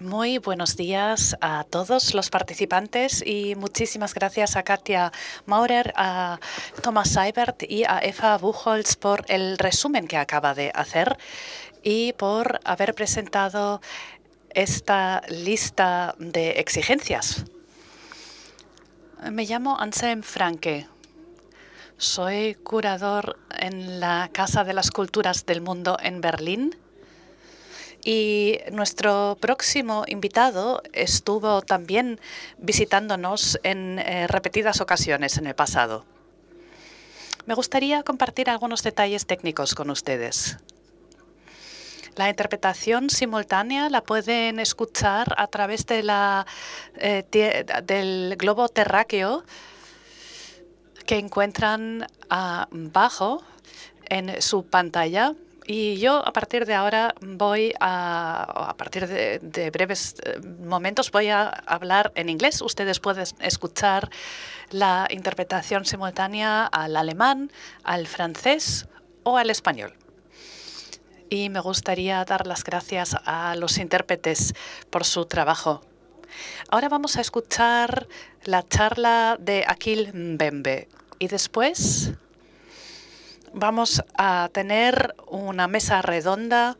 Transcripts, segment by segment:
Muy buenos días a todos los participantes y muchísimas gracias a Katia Maurer, a Thomas Seibert y a Eva Buchholz por el resumen que acaba de hacer y por haber presentado esta lista de exigencias. Me llamo Anselm Franke. Soy curador en la Casa de las Culturas del Mundo en Berlín y nuestro próximo invitado estuvo también visitándonos en eh, repetidas ocasiones en el pasado. Me gustaría compartir algunos detalles técnicos con ustedes. La interpretación simultánea la pueden escuchar a través eh, del globo terráqueo que encuentran abajo ah, en su pantalla y yo a partir de ahora voy a, a partir de, breves eh, momentos, voy a hablar en inglés. Ustedes pueden escuchar la interpretación simultánea al alemán, al francés o al español. Y me gustaría dar las gracias a los intérpretes por su trabajo. Ahora vamos a escuchar la charla de Akil Mbembe y después vamos a tener una mesa redonda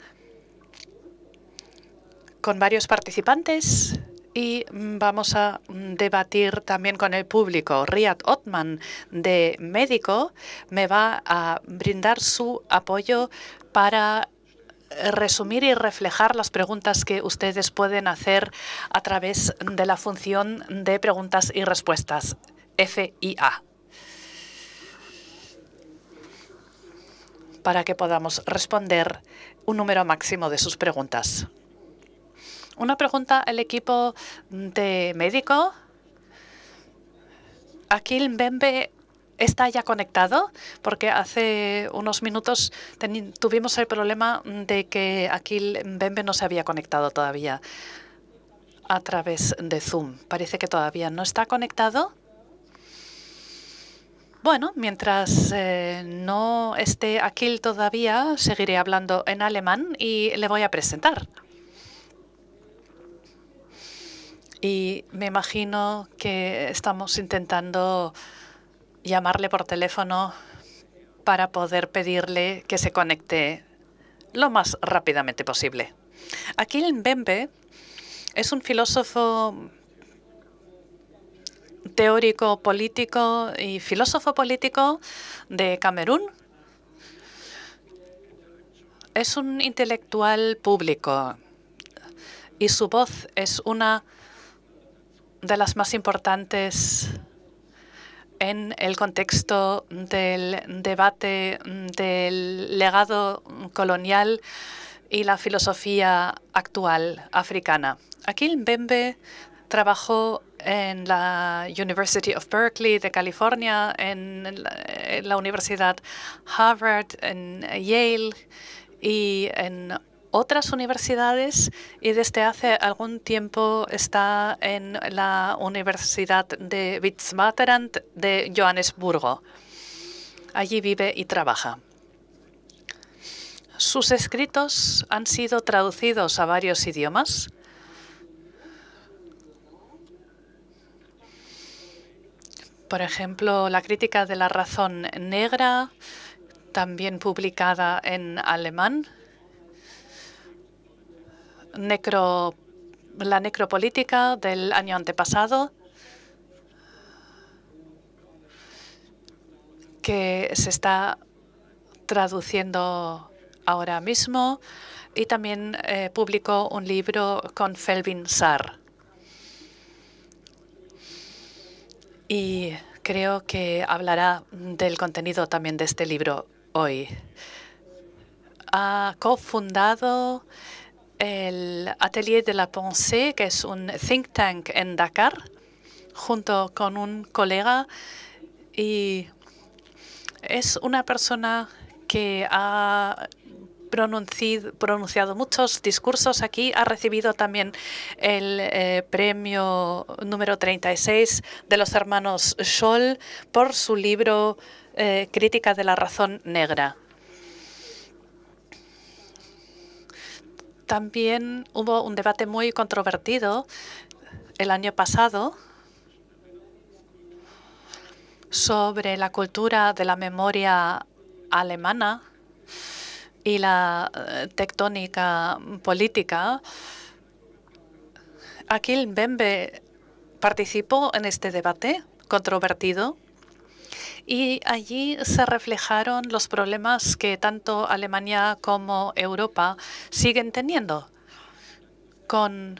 con varios participantes y vamos a debatir también con el público. Riyad Otman, de Médico, me va a brindar su apoyo para resumir y reflejar las preguntas que ustedes pueden hacer a través de la función de preguntas y respuestas, FIA. para que podamos responder un número máximo de sus preguntas. Una pregunta al equipo de médico. Aquí el Mbembe está ya conectado porque hace unos minutos tuvimos el problema de que aquí Bembe no se había conectado todavía a través de Zoom. Parece que todavía no está conectado. Bueno, mientras eh, no esté Aquil todavía, seguiré hablando en alemán y le voy a presentar. Y me imagino que estamos intentando llamarle por teléfono para poder pedirle que se conecte lo más rápidamente posible. Aquil Mbembe es un filósofo teórico político y filósofo político de Camerún. Es un intelectual público y su voz es una de las más importantes en el contexto del debate mm, del legado colonial y la filosofía actual africana. Aquí Bembe trabajó en la University of Berkeley de California, en la, Universidad Harvard, en Yale y en otras universidades y desde hace algún tiempo está en la Universidad de Witwatersrand de Johannesburgo. Allí vive y trabaja. Sus escritos han sido traducidos a varios idiomas Por ejemplo, la crítica de la razón negra, también publicada en alemán. la necropolítica del año antepasado, que se está traduciendo ahora mismo. Y también eh, publicó un libro con Felvin Saar. y creo que hablará del contenido también de este libro hoy. Ha cofundado el Atelier de la Pensée, que es un think tank en Dakar, junto con un colega y es una persona que ha pronunciado muchos discursos aquí. Ha recibido también el eh, premio número 36 de los hermanos Scholl por su libro eh, Crítica de la razón negra. También hubo un debate muy controvertido el año pasado sobre la cultura de la memoria alemana y la eh, tectónica política, Aquil Bembe participó en este debate controvertido y allí se reflejaron los problemas que tanto Alemania como Europa siguen teniendo con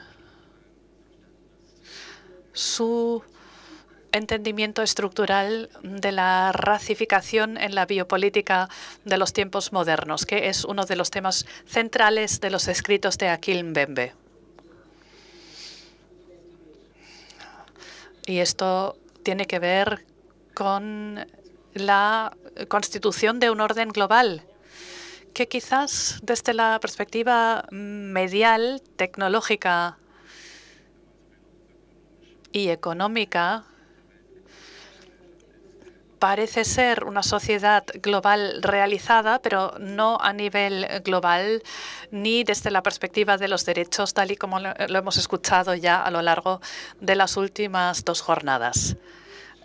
su entendimiento estructural de la racificación en la biopolítica de los tiempos modernos, que es uno de los temas centrales de los escritos de Akil Mbembe. Y esto tiene que ver con la constitución de un orden global que quizás desde la perspectiva medial, tecnológica y económica parece ser una sociedad global realizada, pero no a nivel global ni desde la perspectiva de los derechos, tal y como lo, hemos escuchado ya a lo largo de las últimas dos jornadas.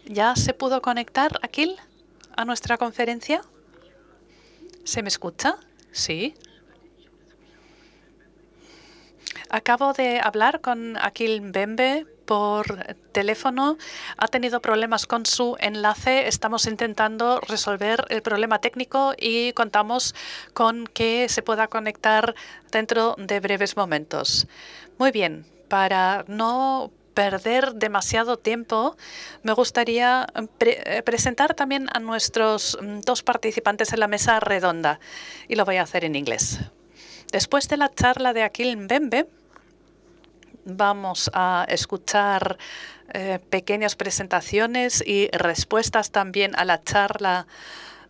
¿Ya se pudo conectar, Aquil, a nuestra conferencia? ¿Se me escucha? Sí. Acabo de hablar con Aquil Bembe, por teléfono ha tenido problemas con su enlace. Estamos intentando resolver el problema técnico y contamos con que se pueda conectar dentro de breves momentos. Muy bien, para no perder demasiado tiempo, me gustaría eh, presentar también a nuestros mm, dos participantes en la mesa redonda y lo voy a hacer en inglés. Después de la charla de Akil Mbembe, vamos a escuchar eh, pequeñas presentaciones y respuestas también a la charla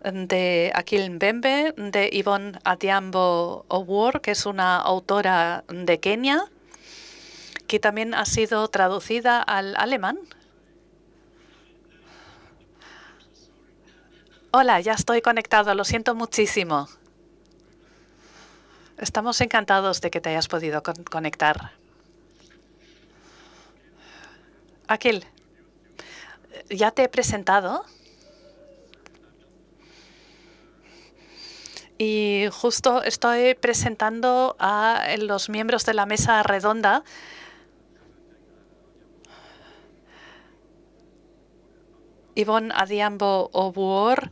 mm, de Akil Mbembe, de Yvonne Atiambo Owor, que es una autora de Kenia, que también ha sido traducida al alemán. Hola, ya estoy conectado, lo siento muchísimo. Estamos encantados de que te hayas podido conectar. Aquel, ya te he presentado. Y justo estoy presentando a los miembros de la mesa redonda. Yvonne Adiambo Obuor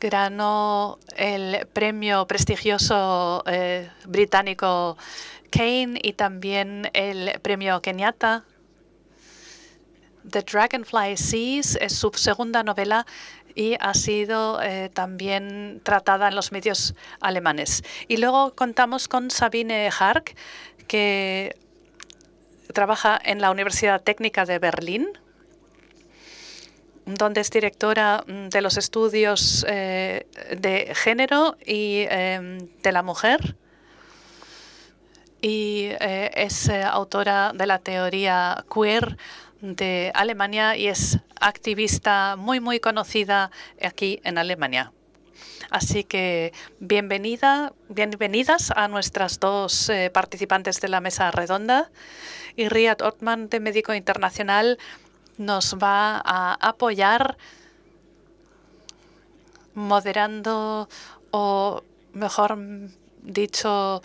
ganó el premio prestigioso eh, británico Kane y también el premio Kenyatta. The Dragonfly Seas es su segunda novela y ha sido eh, también tratada en los medios alemanes. Y luego contamos con Sabine Hark, que trabaja en la Universidad Técnica de Berlín, donde es directora mm, de los estudios eh, de género y eh, de la mujer y es autora de la teoría queer de Alemania y es activista muy, muy conocida aquí en Alemania. Así que bienvenida, bienvenidas a nuestras dos eh, participantes de la mesa redonda. Y Riyad Ortman, de Médico Internacional, nos va a apoyar moderando o, mejor dicho,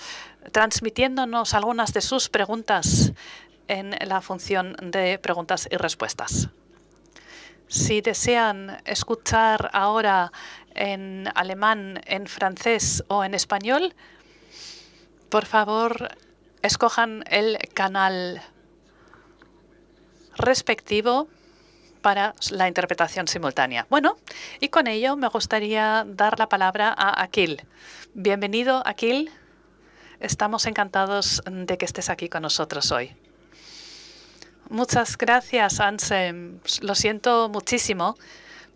transmitiéndonos algunas de sus preguntas en la función de preguntas y respuestas. Si desean escuchar ahora en alemán, en francés o en español, por favor, escojan el canal respectivo para la interpretación simultánea. Bueno, y con ello me gustaría dar la palabra a Akil. Bienvenido, Akil. Estamos encantados de que estés aquí con nosotros hoy. Muchas gracias, Ansem. Lo siento muchísimo.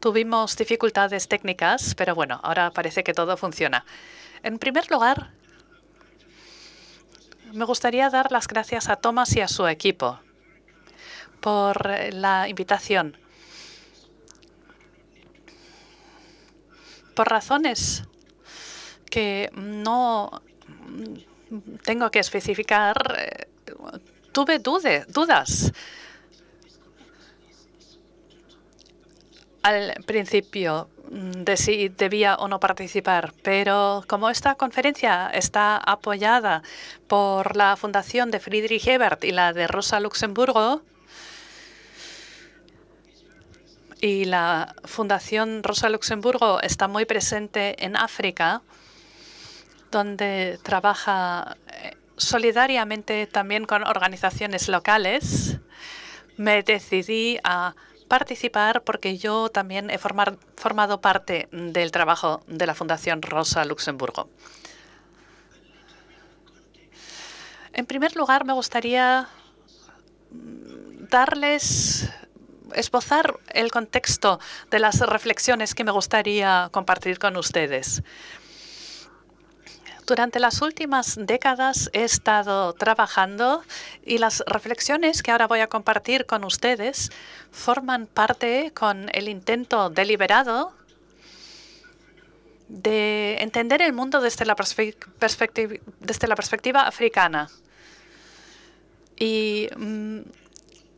Tuvimos dificultades técnicas, pero bueno, ahora parece que todo funciona. En primer lugar, me gustaría dar las gracias a Thomas y a su equipo por la invitación. Por razones que no tengo que especificar, eh, tuve dudas. Al principio mm, de si debía o no participar, pero como esta conferencia está apoyada por la fundación de Friedrich Ebert y la de Rosa Luxemburgo, y la Fundación Rosa Luxemburgo está muy presente en África, donde trabaja eh, solidariamente también con organizaciones locales, me decidí a participar porque yo también he formado parte del trabajo de la Fundación Rosa Luxemburgo. En primer lugar, me gustaría mm, darles, esbozar el contexto de las reflexiones que me gustaría compartir con ustedes. Durante las últimas décadas he estado trabajando y las reflexiones que ahora voy a compartir con ustedes forman parte con el intento deliberado de entender el mundo desde la, perspectiva, africana. Y mm,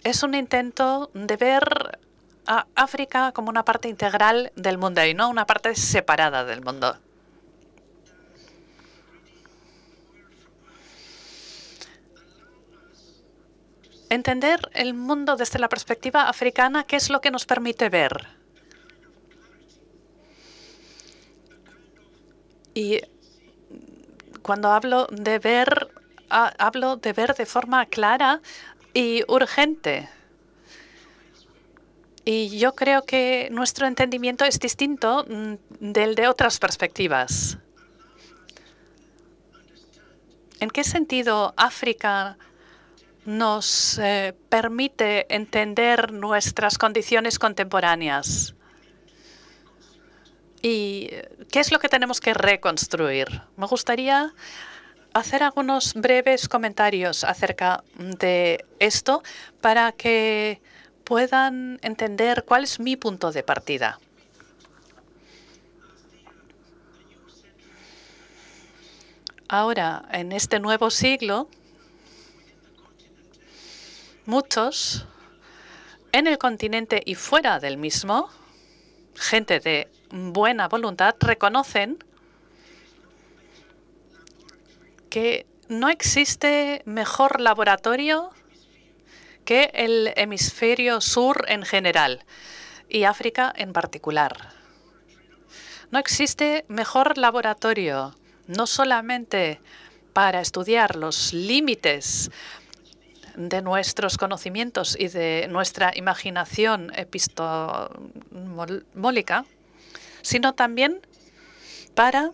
es un intento de ver a África como una parte integral del mundo y no una parte separada del mundo. entender el mundo desde la perspectiva africana, ¿qué es lo que nos permite ver? Y cuando hablo de ver, hablo de ver de forma clara y urgente. Y yo creo que nuestro entendimiento es distinto mm, del de otras perspectivas. ¿En qué sentido África nos eh, permite entender nuestras condiciones contemporáneas. ¿Y qué es lo que tenemos que reconstruir? Me gustaría hacer algunos breves comentarios acerca de esto para que puedan entender cuál es mi punto de partida. Ahora, en este nuevo siglo, muchos en el continente y fuera del mismo, gente de buena voluntad, reconocen que no existe mejor laboratorio que el hemisferio sur en general y África en particular. No existe mejor laboratorio, no solamente para estudiar los límites de nuestros conocimientos y de nuestra imaginación epistemólica, sino también para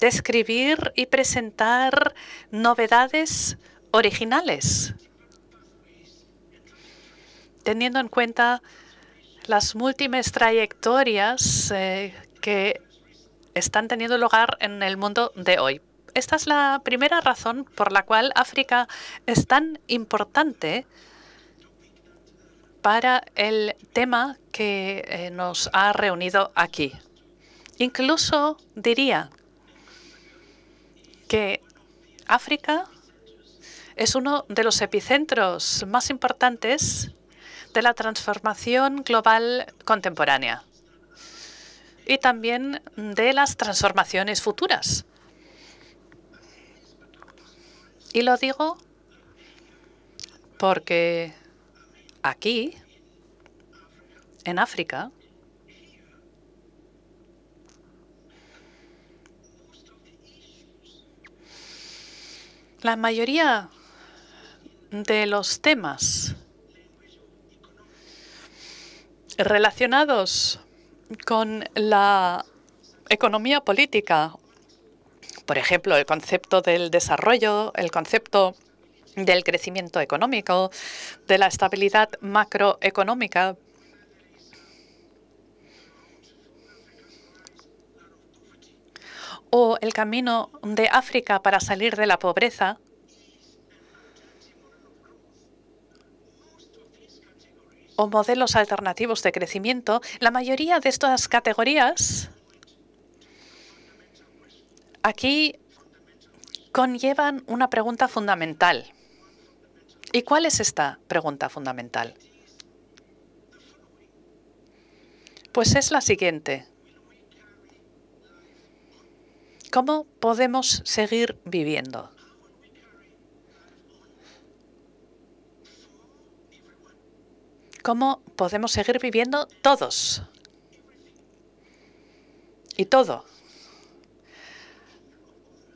describir y presentar novedades originales, teniendo en cuenta las múltiples trayectorias eh, que están teniendo lugar en el mundo de hoy esta es la primera razón por la cual África es tan importante para el tema que eh, nos ha reunido aquí. Incluso diría que África es uno de los epicentros más importantes de la transformación global contemporánea y también de las transformaciones futuras. Y lo digo porque aquí, en África, la mayoría de los temas relacionados con la economía política por ejemplo, el concepto del desarrollo, el concepto del crecimiento económico, de la estabilidad macroeconómica. o el camino de África para salir de la pobreza, o modelos alternativos de crecimiento, la mayoría de estas categorías aquí conllevan una pregunta fundamental. ¿Y cuál es esta pregunta fundamental? Pues es la siguiente. ¿Cómo podemos seguir viviendo? ¿Cómo podemos seguir viviendo todos? Y todo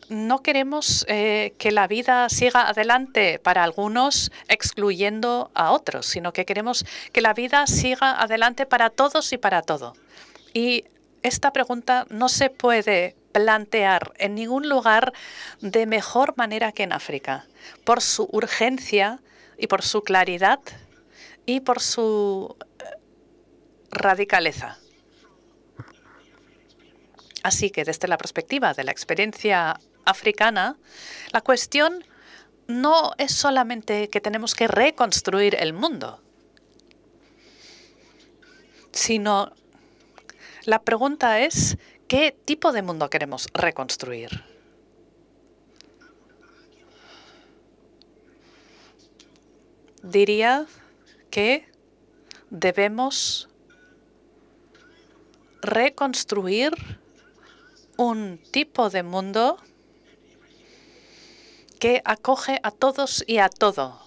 no queremos eh, que la vida siga adelante para algunos excluyendo a otros, sino que queremos que la vida siga adelante para todos y para todo. Y esta pregunta no se puede plantear en ningún lugar de mejor manera que en África, por su urgencia y por su claridad y por su eh, radicaleza. Así que desde la perspectiva de la experiencia africana, la cuestión no es solamente que tenemos que reconstruir el mundo, sino la pregunta es qué tipo de mundo queremos reconstruir. Diría que debemos reconstruir un tipo de mundo que acoge a todos y a todo.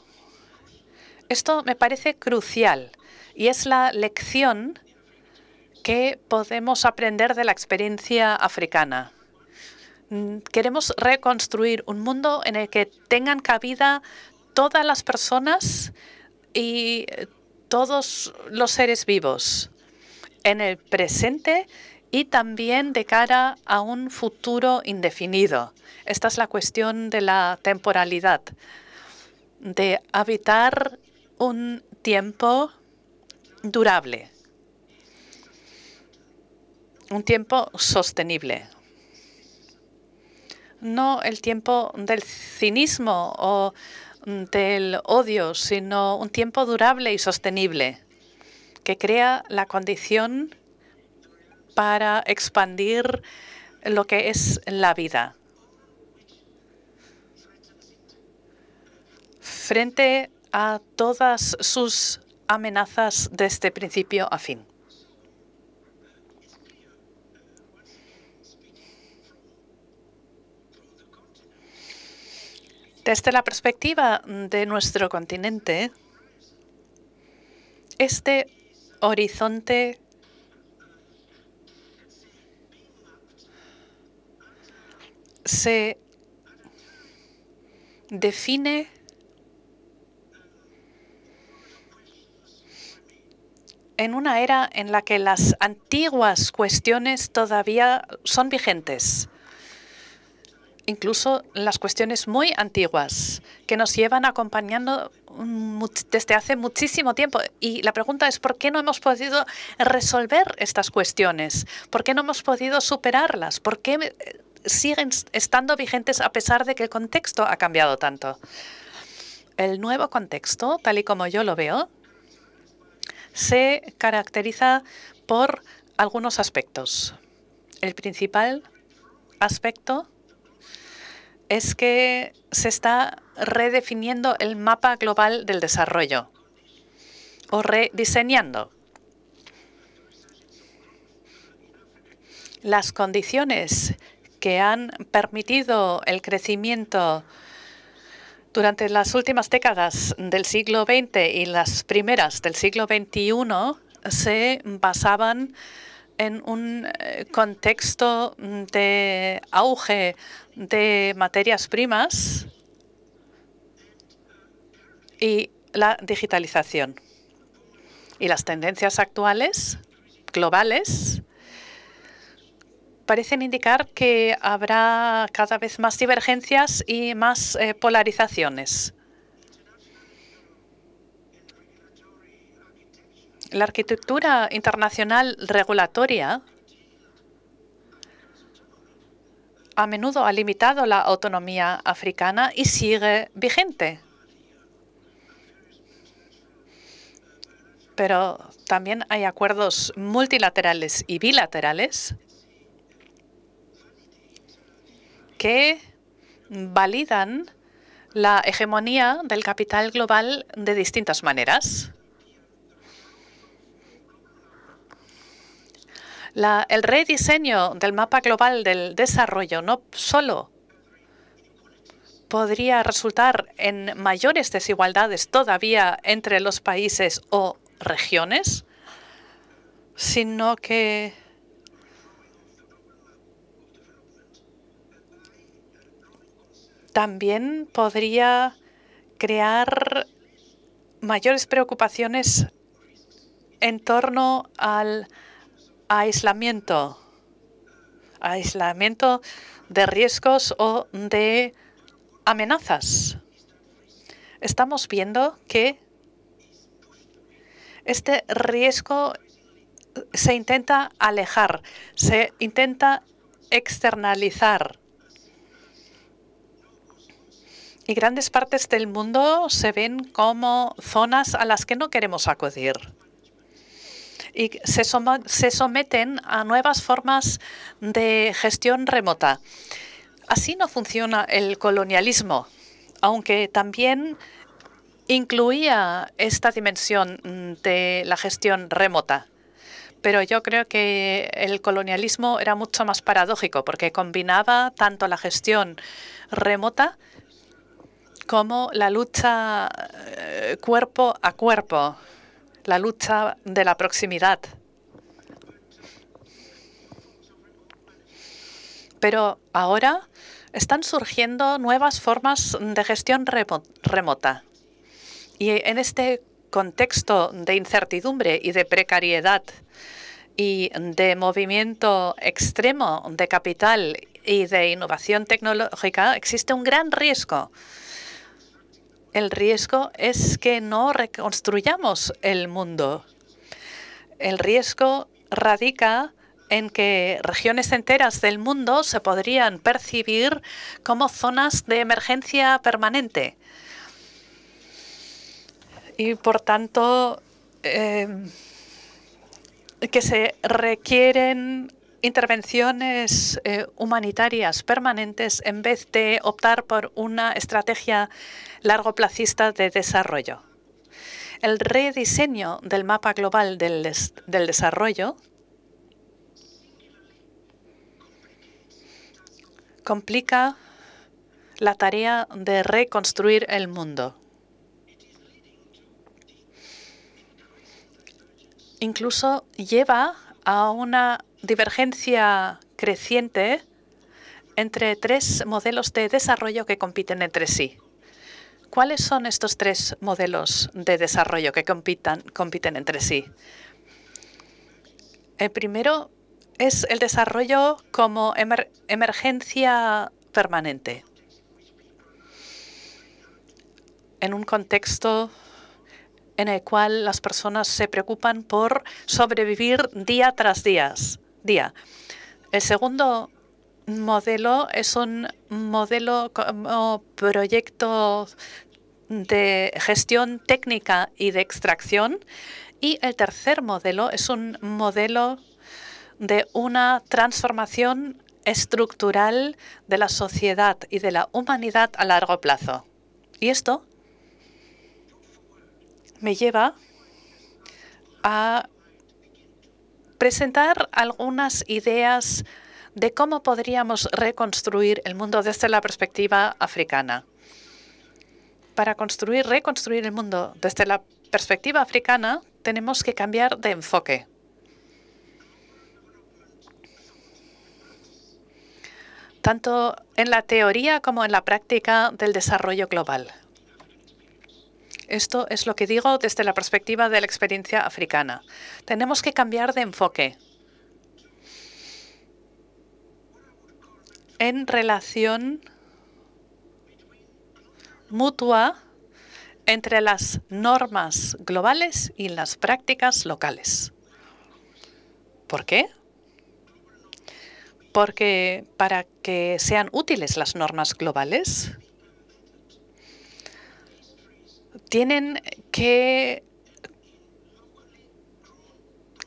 Esto me parece crucial y es la lección que podemos aprender de la experiencia africana. Mm, queremos reconstruir un mundo en el que tengan cabida todas las personas y eh, todos los seres vivos en el presente y también de cara a un futuro indefinido. Esta es la cuestión de la temporalidad, de habitar un tiempo durable, un tiempo sostenible. No el tiempo del cinismo o del odio, sino un tiempo durable y sostenible que crea la condición para expandir lo que es la vida. Frente a todas sus amenazas desde este principio a fin. Desde la perspectiva de nuestro continente, este horizonte se define en una era en la que las antiguas cuestiones todavía son vigentes, incluso las cuestiones muy antiguas que nos llevan acompañando desde hace muchísimo tiempo. Y la pregunta es, ¿por qué no hemos podido resolver estas cuestiones? ¿Por qué no hemos podido superarlas? ¿Por qué eh, siguen estando vigentes a pesar de que el contexto ha cambiado tanto. El nuevo contexto, tal y como yo lo veo, se caracteriza por algunos aspectos. El principal aspecto es que se está redefiniendo el mapa global del desarrollo o rediseñando. Las condiciones que han permitido el crecimiento durante las últimas décadas del siglo XX y las primeras del siglo XXI se basaban en un eh, contexto de auge de materias primas y la digitalización. Y las tendencias actuales globales parecen indicar que habrá cada vez más divergencias y más eh, polarizaciones. La arquitectura internacional regulatoria a menudo ha limitado la autonomía africana y sigue vigente. Pero también hay acuerdos multilaterales y bilaterales que validan la hegemonía del capital global de distintas maneras. el rediseño del mapa global del desarrollo no solo podría resultar en mayores desigualdades todavía entre los países o regiones, sino que también podría crear mayores preocupaciones en torno al aislamiento, aislamiento de riesgos o de amenazas. Estamos viendo que este riesgo se intenta alejar, se intenta externalizar y grandes partes del mundo se ven como zonas a las que no queremos acudir y se, someten a nuevas formas de gestión remota. Así no funciona el colonialismo, aunque también incluía esta dimensión de la gestión remota. Pero yo creo que el colonialismo era mucho más paradójico porque combinaba tanto la gestión remota como la lucha eh, cuerpo a cuerpo, la lucha de la proximidad. Pero ahora están surgiendo nuevas formas de gestión remota. Y en este contexto de incertidumbre y de precariedad y de movimiento extremo de capital y de innovación tecnológica, existe un gran riesgo el riesgo es que no reconstruyamos el mundo. El riesgo radica en que regiones enteras del mundo se podrían percibir como zonas de emergencia permanente. Y por tanto, eh, que se requieren intervenciones eh, humanitarias permanentes en vez de optar por una estrategia largo largoplacista de desarrollo. El rediseño del mapa global del desarrollo complica la tarea de reconstruir el mundo. Incluso lleva a una divergencia creciente entre tres modelos de desarrollo que compiten entre sí. ¿Cuáles son estos tres modelos de desarrollo que compiten entre sí? El primero es el desarrollo como emergencia permanente en un contexto en el cual las personas se preocupan por sobrevivir día tras día día. El segundo modelo es un modelo como proyecto de gestión técnica y de extracción. Y el tercer modelo es un modelo de una transformación estructural de la sociedad y de la humanidad a largo plazo. Y esto me lleva a presentar algunas ideas de cómo podríamos reconstruir el mundo desde la perspectiva africana. Para construir, reconstruir el mundo desde la perspectiva africana, tenemos que cambiar de enfoque. tanto en la teoría como en la práctica del desarrollo global. Esto es lo que digo desde la perspectiva de la experiencia africana. Tenemos que cambiar de enfoque en relación mutua entre las normas globales y las prácticas locales. ¿Por qué? Porque para que sean útiles las normas globales, tienen que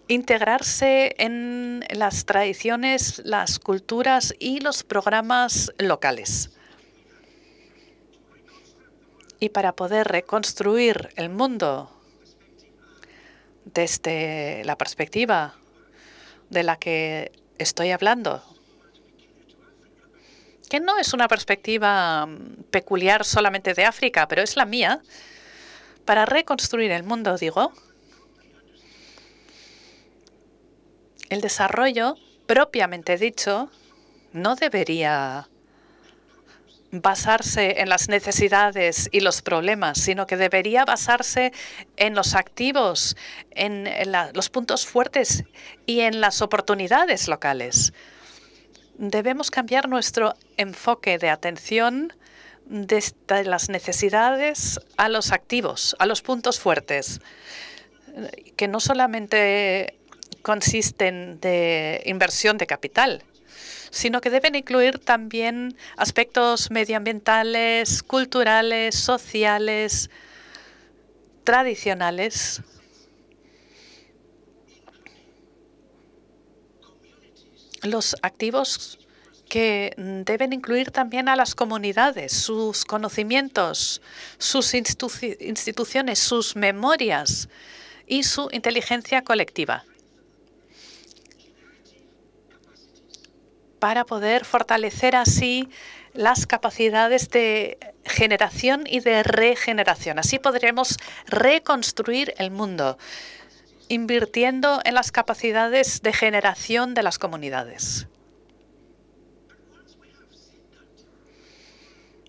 integrarse en las tradiciones, las culturas y los programas locales. Y para poder reconstruir el mundo desde la perspectiva de la que estoy hablando, que no es una perspectiva mm, peculiar solamente de África, pero es la mía, para reconstruir el mundo, digo, el desarrollo, propiamente dicho, no debería basarse en las necesidades y los problemas, sino que debería basarse en los activos, en los puntos fuertes y en las oportunidades locales. Debemos cambiar nuestro enfoque de atención desde las necesidades a los activos, a los puntos fuertes, que no solamente consisten de inversión de capital, sino que deben incluir también aspectos medioambientales, culturales, sociales, tradicionales. Los activos que mm, deben incluir también a las comunidades, sus conocimientos, sus instituciones, sus memorias y su inteligencia colectiva para poder fortalecer así las capacidades de generación y de regeneración. Así podremos reconstruir el mundo, invirtiendo en las capacidades de generación de las comunidades.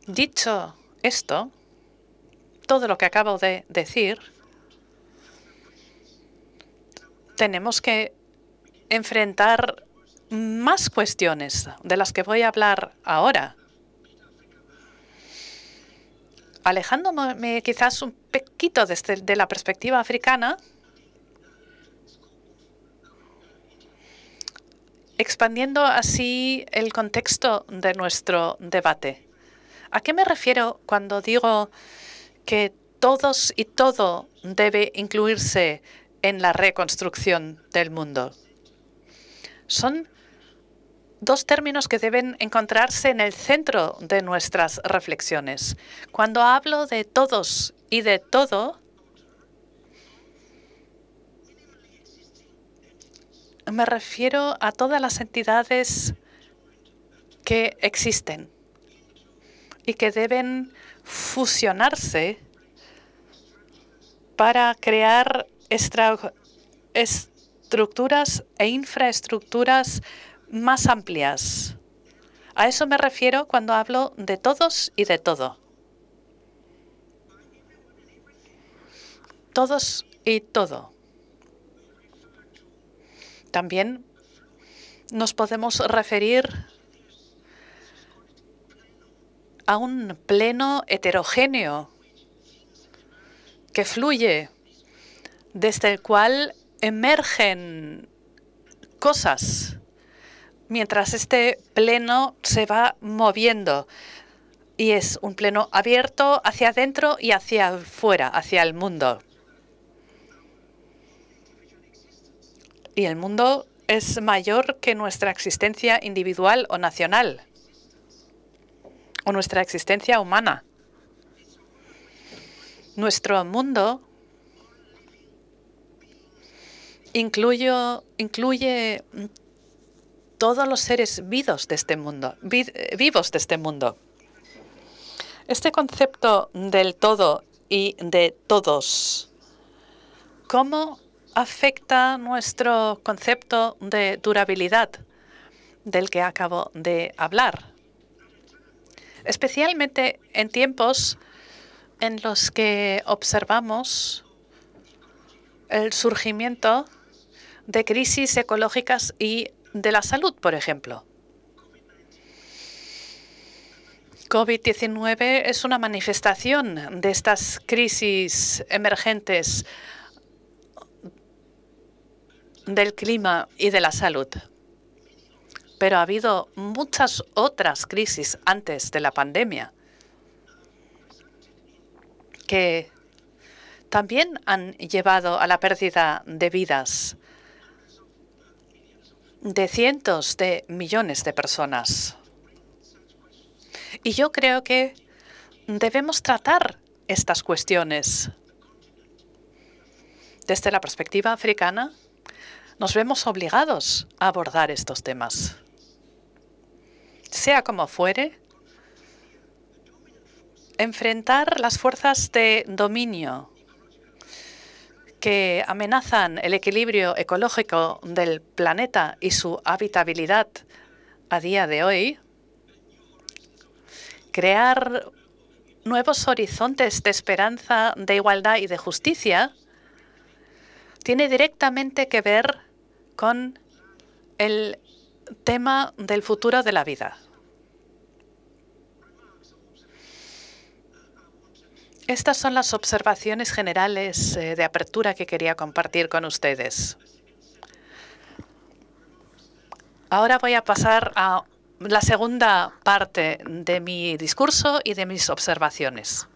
Dicho esto, todo lo que acabo de decir, tenemos que enfrentar más cuestiones de las que voy a hablar ahora. Alejándome quizás un poquito desde de la perspectiva africana, expandiendo así el contexto de nuestro debate. ¿A qué me refiero cuando digo que todos y todo debe incluirse en la reconstrucción del mundo? Son dos términos que deben encontrarse en el centro de nuestras reflexiones. Cuando hablo de todos y de todo, me refiero a todas las entidades que existen y que deben fusionarse para crear estructuras e infraestructuras más amplias. A eso me refiero cuando hablo de todos y de todo. Todos y todo. También nos podemos referir a un pleno heterogéneo que fluye, desde el cual emergen cosas mientras este pleno se va moviendo. Y es un pleno abierto hacia adentro y hacia afuera, hacia el mundo. Y el mundo es mayor que nuestra existencia individual o nacional o nuestra existencia humana. Nuestro mundo incluye todos los seres vivos de este mundo, eh, vivos de este mundo. Este concepto del todo y de todos, ¿cómo afecta nuestro concepto de durabilidad del que acabo de hablar? especialmente en tiempos en los que observamos el surgimiento de crisis ecológicas y de la salud, por ejemplo. COVID-19 es una manifestación de estas crisis emergentes del clima y de la salud pero ha habido muchas otras crisis antes de la pandemia que también han llevado a la pérdida de vidas de cientos de millones de personas. Y yo creo que debemos tratar estas cuestiones. Desde la perspectiva africana, nos vemos obligados a abordar estos temas sea como fuere, enfrentar las fuerzas de dominio que amenazan el equilibrio ecológico del planeta y su habitabilidad a día de hoy, crear nuevos horizontes de esperanza, de igualdad y de justicia, tiene directamente que ver con el tema del futuro de la vida. Estas son las observaciones generales eh, de apertura que quería compartir con ustedes. Ahora voy a pasar a la segunda parte de mi discurso y de mis observaciones.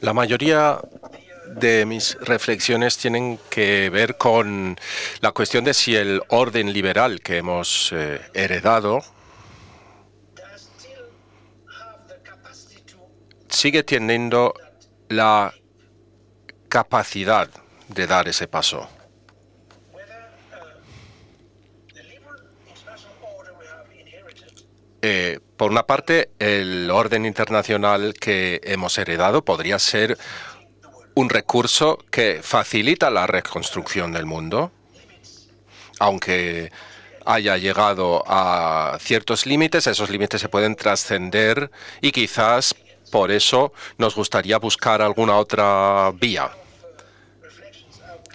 La mayoría de mis reflexiones tienen que ver con la cuestión de si el orden liberal que hemos eh, heredado sigue teniendo la capacidad de dar ese paso. Eh, por una parte, el orden internacional que hemos heredado podría ser un recurso que facilita la reconstrucción del mundo, aunque haya llegado a ciertos límites, esos límites se pueden trascender y quizás por eso nos gustaría buscar alguna otra vía.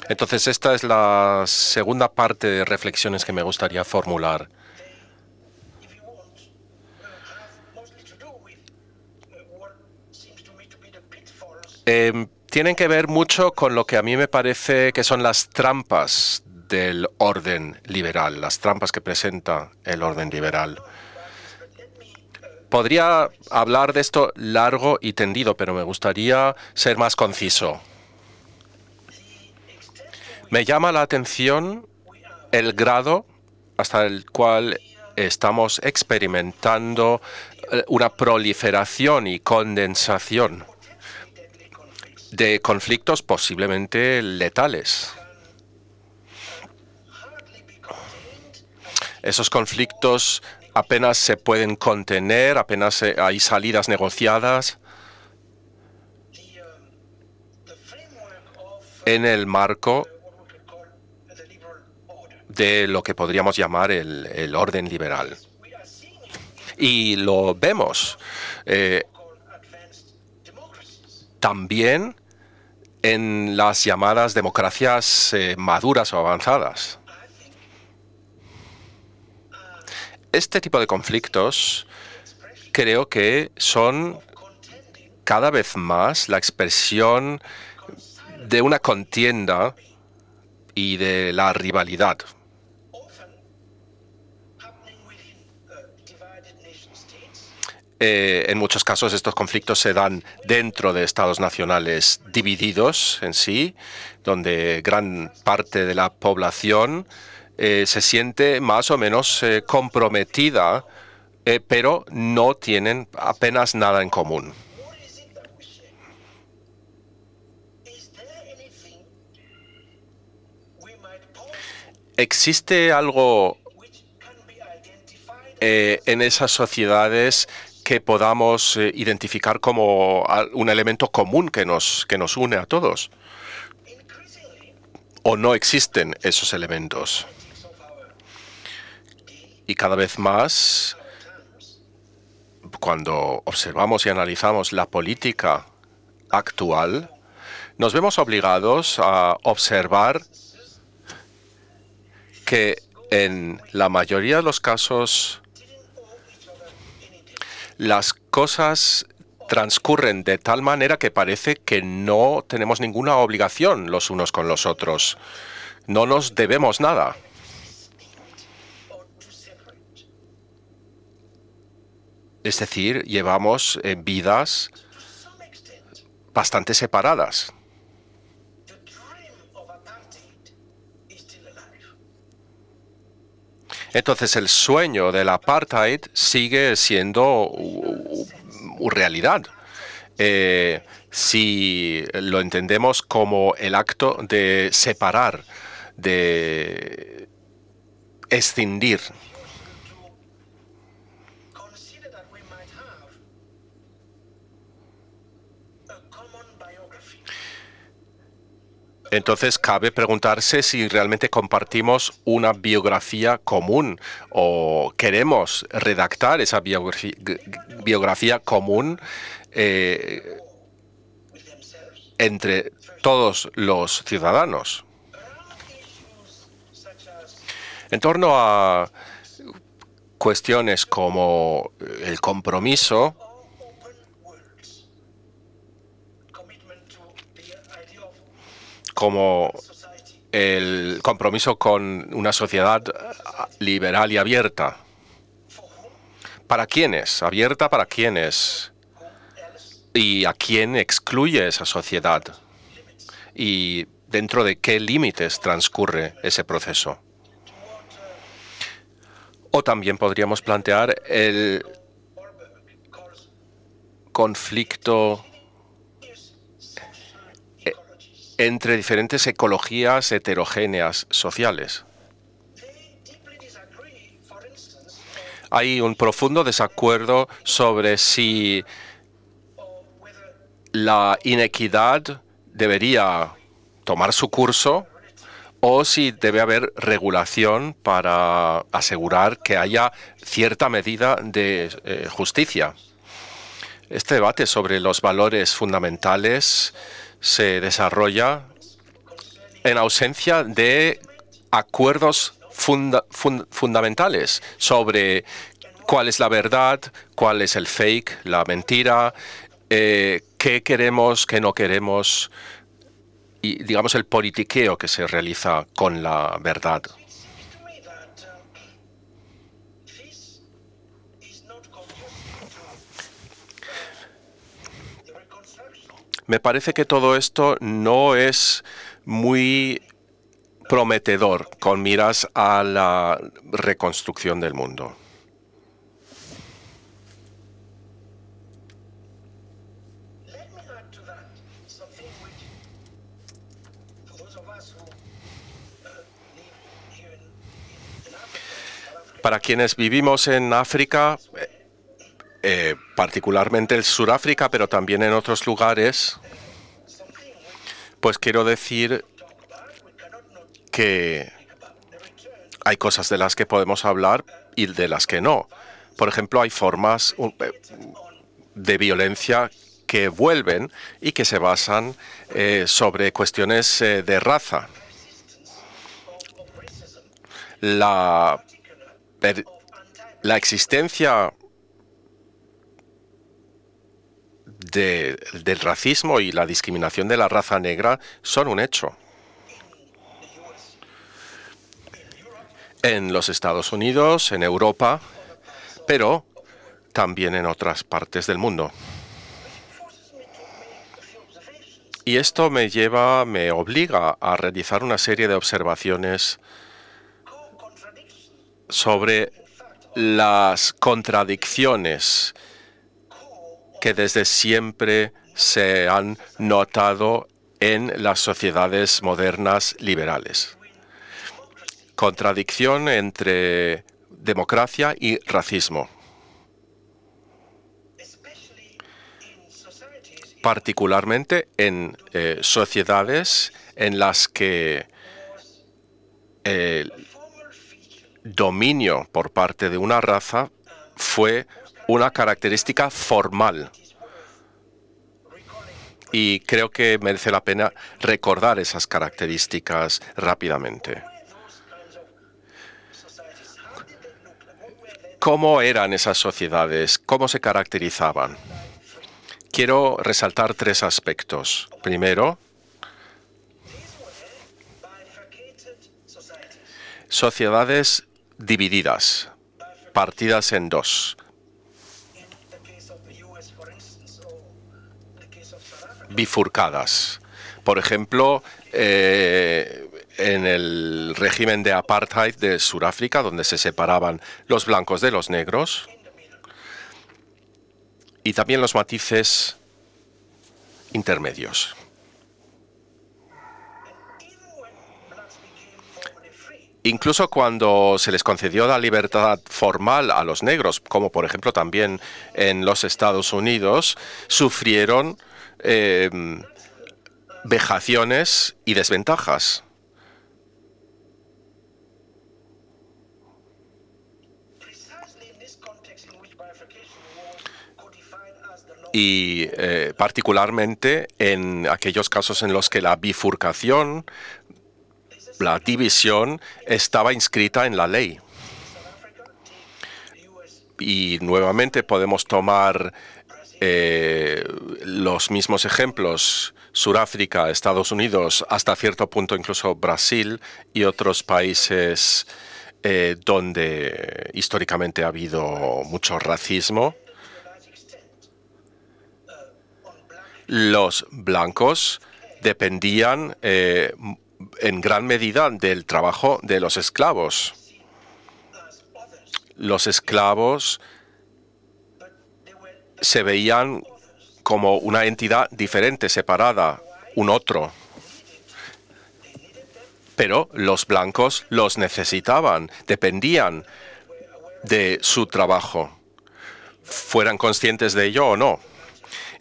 Entonces, esta es la segunda parte de reflexiones que me gustaría formular. Em, tienen que ver mucho con lo que a mí me parece que son las trampas del orden liberal, las trampas que presenta el orden liberal. Podría hablar de esto largo y tendido, pero me gustaría ser más conciso. Me llama la atención el grado hasta el cual estamos experimentando eh, una proliferación y condensación de conflictos posiblemente letales. Esos conflictos apenas se pueden contener, apenas eh, hay salidas negociadas. en el marco de lo que podríamos llamar el, orden liberal. Y lo vemos eh, también en las llamadas democracias eh, maduras o avanzadas. Este tipo de conflictos creo que son cada vez más la expresión de una contienda y de la rivalidad. Eh, en muchos casos estos conflictos se dan dentro de estados nacionales divididos en sí, donde gran parte de la población eh, se siente más o menos eh, comprometida, eh, pero no tienen apenas nada en común. ¿Existe algo en esas sociedades que podamos identificar como un elemento común que nos une a todos? ¿O no existen esos elementos? Y cada vez más, cuando observamos y analizamos la política actual, nos vemos obligados a observar que en la mayoría de los casos las cosas transcurren de tal manera que parece que no tenemos ninguna obligación los unos con los otros. No nos debemos nada. Es decir, llevamos eh, vidas bastante separadas. Entonces el sueño del apartheid sigue siendo realidad. Eh, si lo entendemos como el acto de separar, de escindir Entonces cabe preguntarse si realmente compartimos una biografía común o queremos redactar esa biografía, común eh, entre todos los ciudadanos. En torno a cuestiones como el compromiso, como el compromiso con una sociedad liberal y abierta. ¿Para quiénes? ¿Abierta para quiénes? ¿Y a quién excluye esa sociedad? ¿Y dentro de qué límites transcurre ese proceso? O también podríamos plantear el conflicto entre diferentes ecologías heterogéneas sociales. Hay un profundo desacuerdo sobre si la inequidad debería tomar su curso o si debe haber regulación para asegurar que haya cierta medida de eh, justicia. Este debate sobre los valores fundamentales se desarrolla en ausencia de acuerdos fundamentales sobre cuál es la verdad, cuál es el fake, la mentira, eh, qué queremos, qué no queremos, y digamos el politiqueo que se realiza con la verdad Me parece que todo esto no es muy prometedor con miras a la reconstrucción del mundo. Para quienes vivimos en África, eh, particularmente en Sudáfrica, pero también en otros lugares, pues quiero decir que hay cosas de las que podemos hablar y de las que no. Por ejemplo, hay formas eh, de violencia que vuelven y que se basan eh, sobre cuestiones de raza. La, la existencia del racismo y la discriminación de la raza negra son un hecho. En los Estados Unidos, en Europa, pero también en otras partes del mundo. Y esto me lleva, me obliga a realizar una serie de observaciones sobre las contradicciones que desde siempre se han notado en las sociedades modernas liberales. Contradicción entre democracia y racismo. Particularmente en eh, sociedades en las que eh, el dominio por parte de una raza fue una característica formal. Y creo que merece la pena recordar esas características rápidamente. ¿Cómo eran esas sociedades? ¿Cómo se caracterizaban? Quiero resaltar tres aspectos. Primero, sociedades divididas, partidas en dos, bifurcadas. Por ejemplo, eh, en el régimen de apartheid de Sudáfrica, donde se separaban los blancos de los negros, y también los matices intermedios. Incluso cuando se les concedió la libertad formal a los negros, como por ejemplo también en los Estados Unidos, sufrieron Em, vejaciones y desventajas. y eh, particularmente en aquellos casos en los que la bifurcación, la división, estaba inscrita en la ley. Y nuevamente podemos tomar eh, los mismos ejemplos, Sudáfrica, Estados Unidos, hasta cierto punto incluso Brasil y otros países eh, donde históricamente ha habido mucho racismo, los blancos dependían eh, en gran medida del trabajo de los esclavos. Los esclavos se veían como una entidad diferente, separada, un otro. Pero los blancos los necesitaban, dependían de su trabajo, fueran conscientes de ello o no.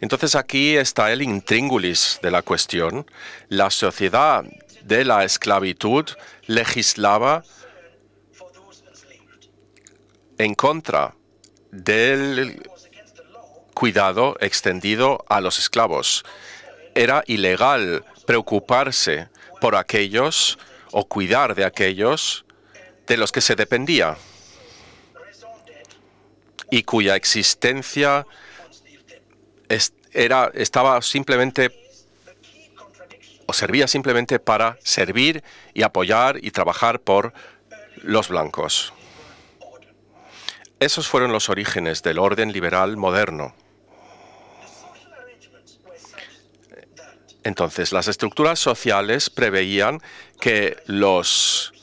Entonces aquí está el intríngulis de la cuestión. La sociedad de la esclavitud legislaba en contra del cuidado extendido a los esclavos. Era ilegal preocuparse por aquellos o cuidar de aquellos de los que se dependía y cuya existencia era, estaba simplemente o servía simplemente para servir y apoyar y trabajar por los blancos. Esos fueron los orígenes del orden liberal moderno. Entonces, las estructuras sociales preveían que los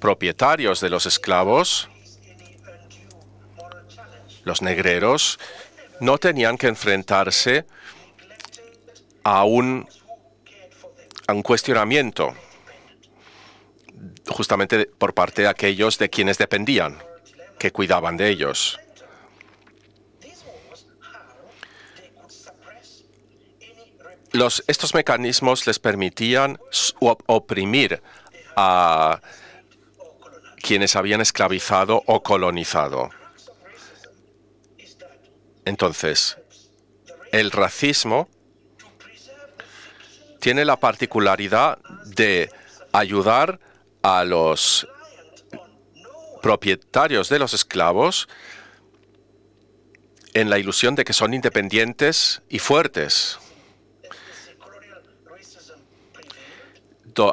propietarios de los esclavos, los negreros, no tenían que enfrentarse a un, cuestionamiento justamente por parte de aquellos de quienes dependían, que cuidaban de ellos. estos mecanismos les permitían oprimir a quienes habían esclavizado o colonizado. Entonces, el racismo tiene la particularidad de ayudar a los propietarios de los esclavos en la ilusión de que son independientes y fuertes.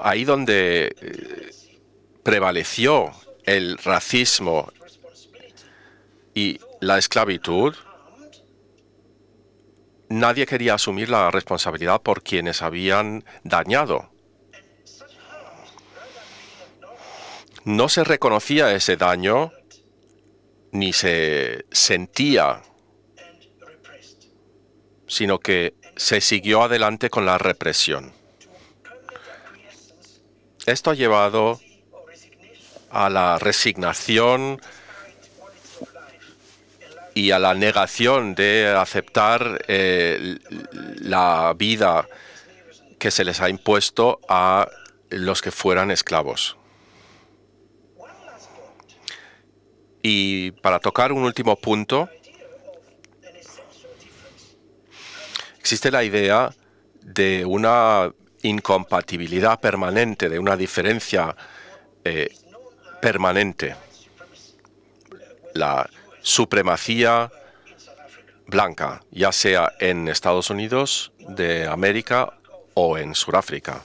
ahí donde eh, prevaleció el racismo y la esclavitud, nadie quería asumir la responsabilidad por quienes habían dañado. No se reconocía ese daño ni se sentía, sino que se siguió adelante con la represión. Esto ha llevado a la resignación y a la negación de aceptar eh, la vida que se les ha impuesto a los que fueran esclavos. Y para tocar un último punto, existe la idea de una incompatibilidad permanente, de una diferencia eh, permanente. La supremacía blanca, ya sea en Estados Unidos de América o en Sudáfrica.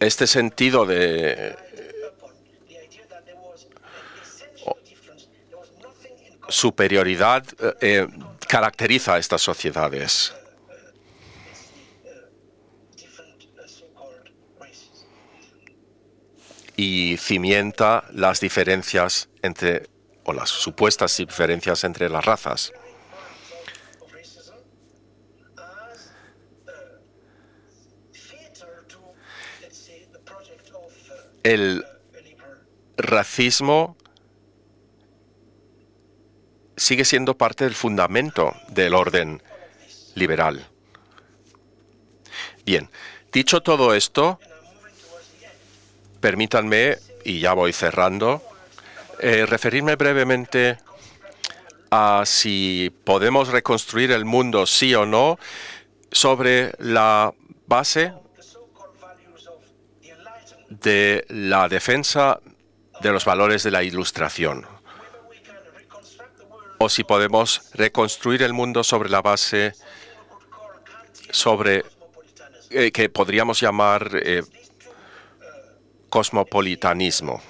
Este sentido de eh, superioridad eh, caracteriza a estas sociedades. y cimienta las diferencias entre, o las supuestas diferencias entre las razas. El racismo sigue siendo parte del fundamento del orden liberal. Bien, dicho todo esto, Permítanme, y ya voy cerrando, eh, referirme brevemente a si podemos reconstruir el mundo, sí o no, sobre la base de la defensa de los valores de la ilustración, o si podemos reconstruir el mundo sobre la base sobre eh, que podríamos llamar eh, cosmopolitanismo.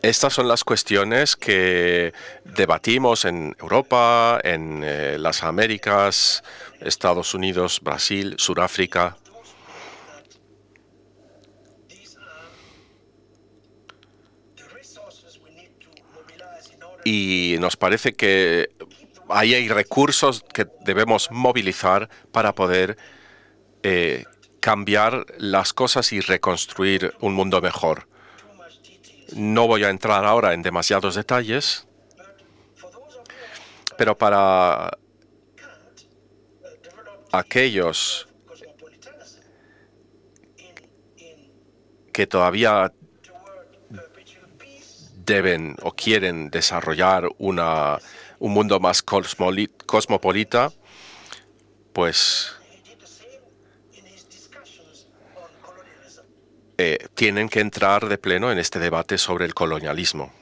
Estas son las cuestiones que debatimos en Europa, en eh, las Américas, Estados Unidos, Brasil, Sudáfrica. Y nos parece que ahí hay recursos que debemos movilizar para poder eh, cambiar las cosas y reconstruir un mundo mejor. No voy a entrar ahora en demasiados detalles, pero para aquellos que todavía deben o quieren desarrollar un mundo más cosmopolita, pues Eh, tienen que entrar de pleno en este debate sobre el colonialismo.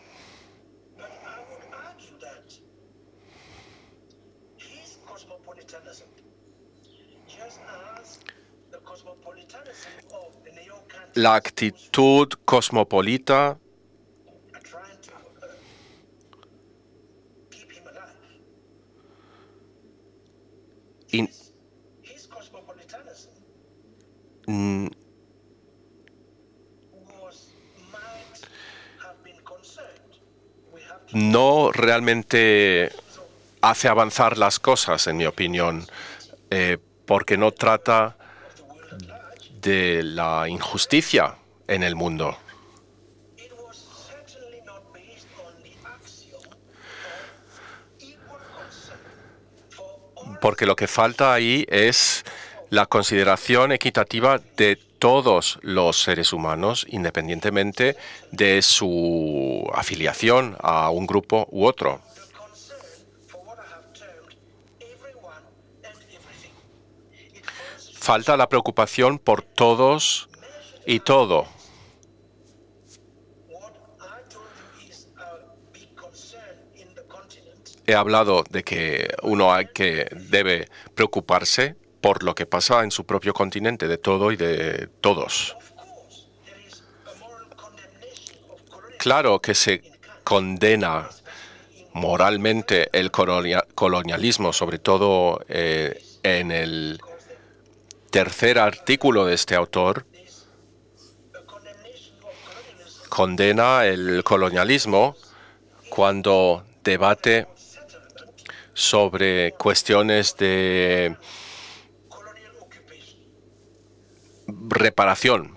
La actitud cosmopolita no realmente hace avanzar las cosas, en mi opinión, eh, porque no trata de la injusticia en el mundo. Porque lo que falta ahí es la consideración equitativa de todos los seres humanos, independientemente de su afiliación a un grupo u otro. Falta la preocupación por todos y todo. He hablado de que uno hay que debe preocuparse por lo que pasa en su propio continente, de todo y de todos. Claro que se condena moralmente el colonialismo, sobre todo eh, en el tercer artículo de este autor, condena el colonialismo cuando debate sobre cuestiones de reparación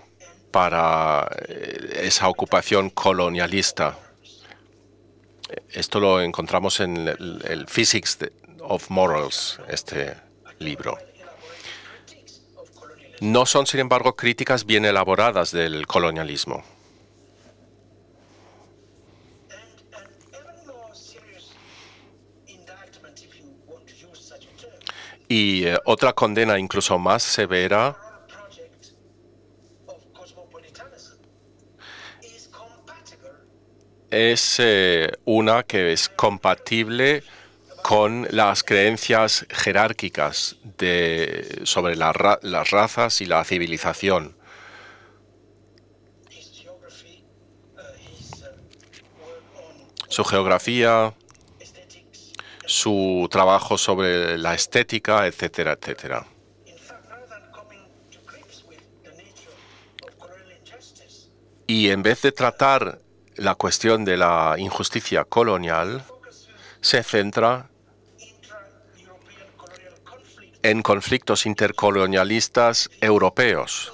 para eh, esa ocupación colonialista. Esto lo encontramos en el, Physics of Morals, este libro. No son, sin embargo, críticas bien elaboradas del colonialismo. Y eh, otra condena incluso más severa es eh, una que es compatible con las creencias jerárquicas de, sobre las razas y la civilización. Su geografía, su trabajo sobre la estética, etcétera, etcétera. Y en vez de tratar la cuestión de la injusticia colonial se centra en conflictos intercolonialistas europeos,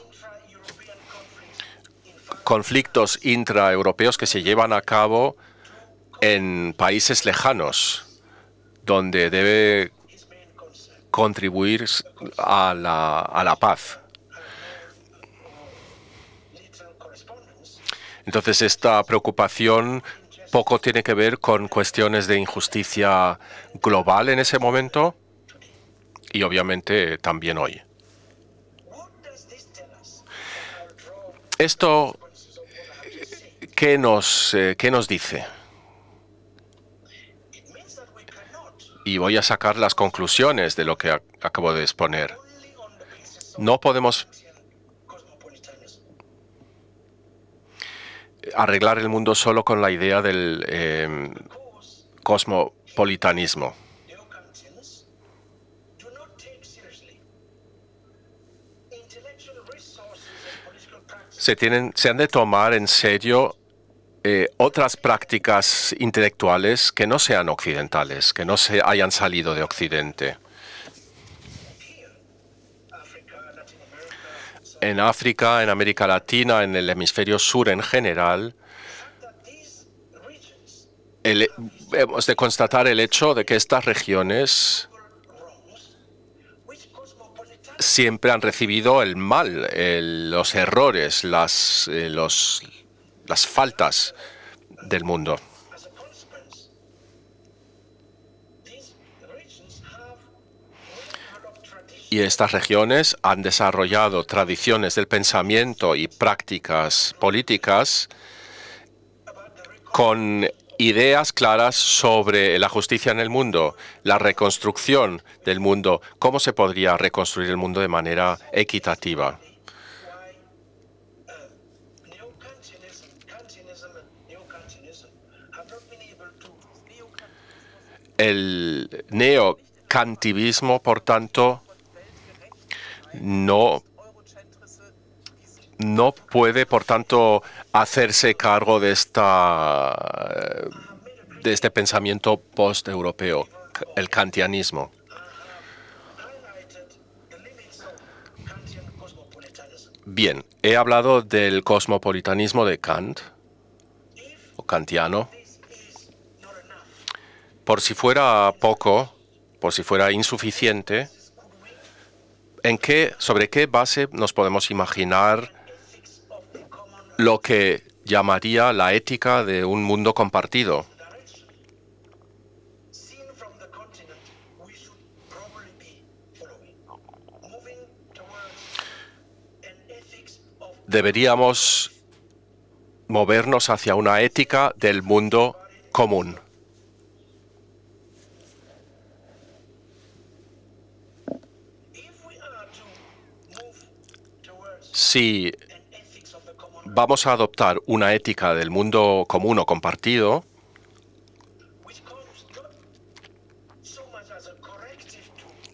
conflictos intraeuropeos que se llevan a cabo en países lejanos, donde debe contribuir a la, a la paz. Entonces, esta preocupación poco tiene que ver con cuestiones de injusticia global en ese momento y obviamente también hoy. Esto, ¿qué nos, eh, qué nos dice? Y voy a sacar las conclusiones de lo que acabo de exponer. No podemos arreglar el mundo solo con la idea del em, cosmopolitanismo. Se, tienen, se han de tomar en serio eh, otras prácticas intelectuales que no sean occidentales, que no se hayan salido de Occidente en África, en América Latina, en el hemisferio sur en general, hemos de constatar el hecho de que estas regiones siempre han recibido el mal, los errores, eh, las faltas del mundo. y estas regiones han desarrollado tradiciones del pensamiento y prácticas políticas con ideas claras sobre la justicia en el mundo, la reconstrucción del mundo, cómo se podría reconstruir el mundo de manera equitativa. El neocantivismo, por tanto, no, no puede, por tanto, hacerse cargo de, esta, de este pensamiento post-europeo, el kantianismo. Bien, he hablado del cosmopolitanismo de Kant, o kantiano. Por si fuera poco, por si fuera insuficiente, ¿en qué, sobre qué base nos podemos imaginar lo que llamaría la ética de un mundo compartido? Deberíamos movernos hacia una ética del mundo común. si vamos a adoptar una ética del mundo común o compartido,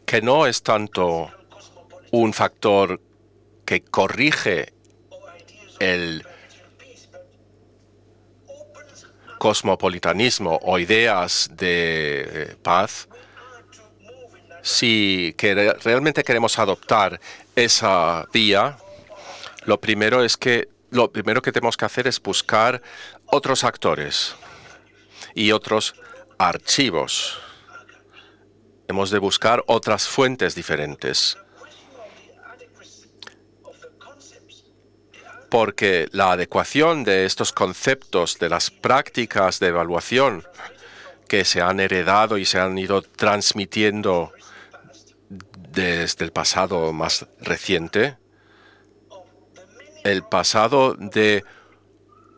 que no es tanto un factor que corrige el cosmopolitanismo o ideas de eh, paz, si realmente queremos adoptar esa vía, lo primero es que lo primero que tenemos que hacer es buscar otros actores y otros archivos. Hemos de buscar otras fuentes diferentes. Porque la adecuación de estos conceptos, de las prácticas de evaluación que se han heredado y se han ido transmitiendo desde el pasado más reciente, el pasado de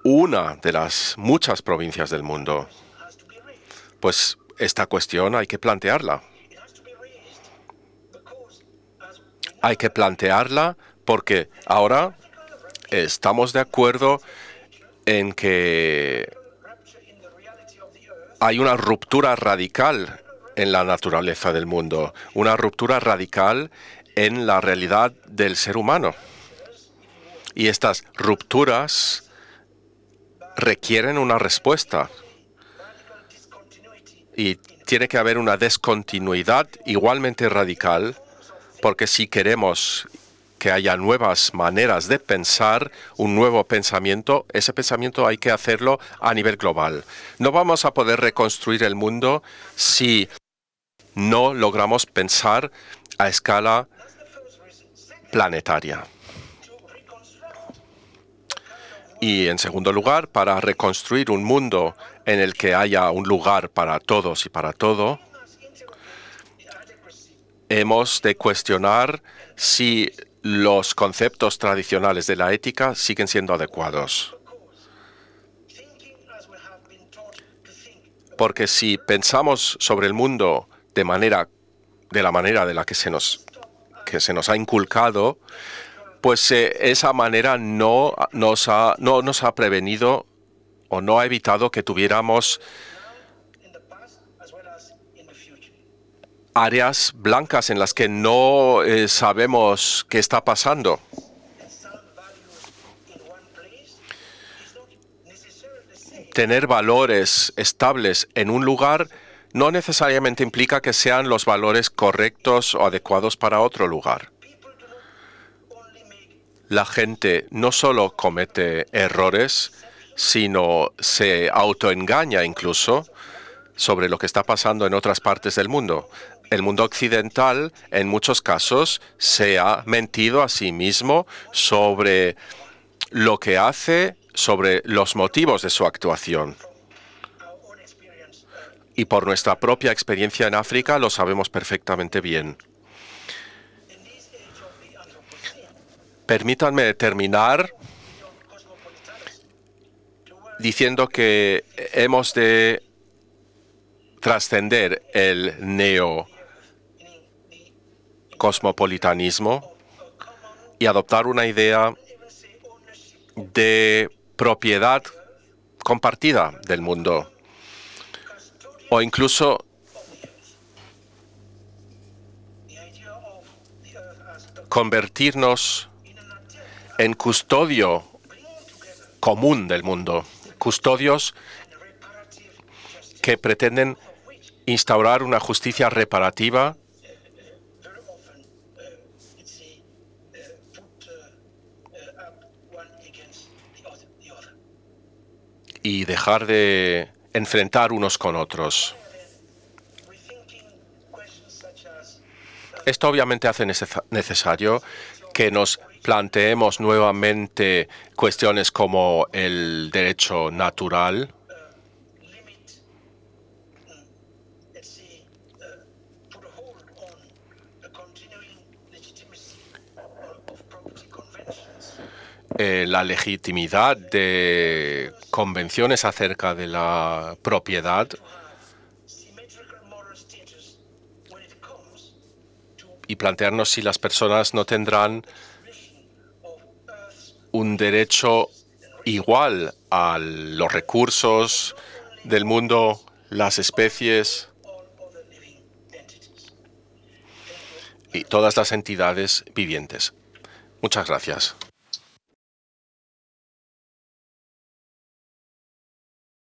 una de las muchas provincias del mundo. Pues esta cuestión hay que plantearla. Hay que plantearla porque ahora estamos de acuerdo en que hay una ruptura radical en la naturaleza del mundo, una ruptura radical en la realidad del ser humano. Y estas rupturas requieren una respuesta. Y tiene que haber una descontinuidad igualmente radical, porque si queremos que haya nuevas maneras de pensar, un nuevo pensamiento, ese pensamiento hay que hacerlo a nivel global. No vamos a poder reconstruir el mundo si no logramos pensar a escala planetaria. Y en segundo lugar, para reconstruir un mundo en el que haya un lugar para todos y para todo, hemos de cuestionar si los conceptos tradicionales de la ética siguen siendo adecuados. Porque si pensamos sobre el mundo de manera de la manera de la que se nos que se nos ha inculcado, pues eh, esa manera no nos, ha, no nos ha prevenido o no ha evitado que tuviéramos áreas blancas en las que no eh, sabemos qué está pasando. Tener valores estables en un lugar no necesariamente implica que sean los valores correctos o adecuados para otro lugar la gente no solo comete errores, sino se autoengaña incluso sobre lo que está pasando en otras partes del mundo. El mundo occidental, en muchos casos, se ha mentido a sí mismo sobre lo que hace, sobre los motivos de su actuación. Y por nuestra propia experiencia en África lo sabemos perfectamente bien. Permítanme terminar diciendo que hemos de trascender el neocosmopolitanismo y adoptar una idea de propiedad compartida del mundo o incluso convertirnos en custodio común del mundo, custodios que pretenden instaurar una justicia reparativa y dejar de enfrentar unos con otros. Esto obviamente hace necesario que nos planteemos nuevamente cuestiones como el derecho natural, eh, la legitimidad de convenciones acerca de la propiedad y plantearnos si las personas no tendrán un derecho igual a los recursos del mundo, las especies y todas las entidades vivientes. Muchas gracias.